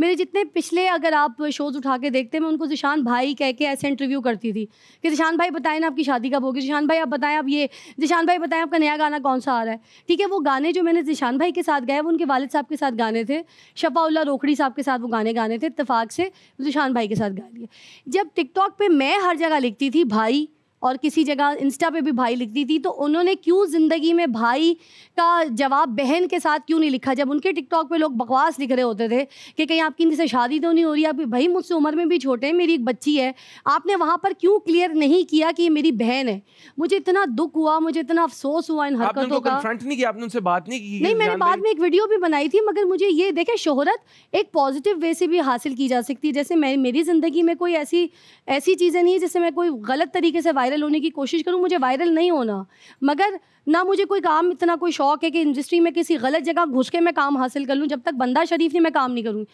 मेरे जितने पिछले अगर आप शोज़ उठा के देखते हैं मैं उनको जिशान भाई कह के ऐसे इंटरव्यू करती थी कि जिशान भाई बताएं ना आपकी शादी कब होगी जिशान भाई आप बताएं आप ये जिशान भाई बताएं आपका नया गाना कौन सा आ रहा है ठीक है वो गाने जो मैंने जिशान भाई के साथ गाए वो उनके वालिद साहब के साथ गाने थे शफाउल्ला रोकड़ी साहब के साथ वो गाने गाने थे इतफाक़ से जिशान भाई के साथ गा लिए जब टिकटॉक पर मैं हर जगह लिखती थी भाई और किसी जगह इंस्टा पे भी भाई लिखती थी तो उन्होंने क्यों ज़िंदगी में भाई का जवाब बहन के साथ क्यों नहीं लिखा जब उनके टिकटॉक पे लोग बकवास लिख रहे होते थे कि कहीं आपकी इनसे शादी तो नहीं हो रही अभी भाई मुझसे उम्र में भी छोटे हैं मेरी एक बच्ची है आपने वहाँ पर क्यों क्लियर नहीं किया कि ये मेरी बहन है मुझे इतना दुख हुआ मुझे इतना अफसोस हुआ इन हरकतों का नहीं किया आपने उनसे बात नहीं की नहीं मैंने बाद में एक वीडियो भी बनाई थी मगर मुझे ये देखे शोहरत एक पॉजिटिव वे से भी हासिल की जा सकती है जैसे मैं मेरी ज़िंदगी में कोई ऐसी ऐसी चीज़ें नहीं है जिससे मैं कोई गलत तरीके से वायरल वायरल होने की कोशिश करूँ मुझे वायरल नहीं होना मगर ना मुझे कोई काम इतना कोई शौक है कि इंडस्ट्री में किसी गलत जगह घुस के मैं काम हासिल कर लूँ जब तक बंदा शरीफ नहीं मैं काम नहीं करूँगी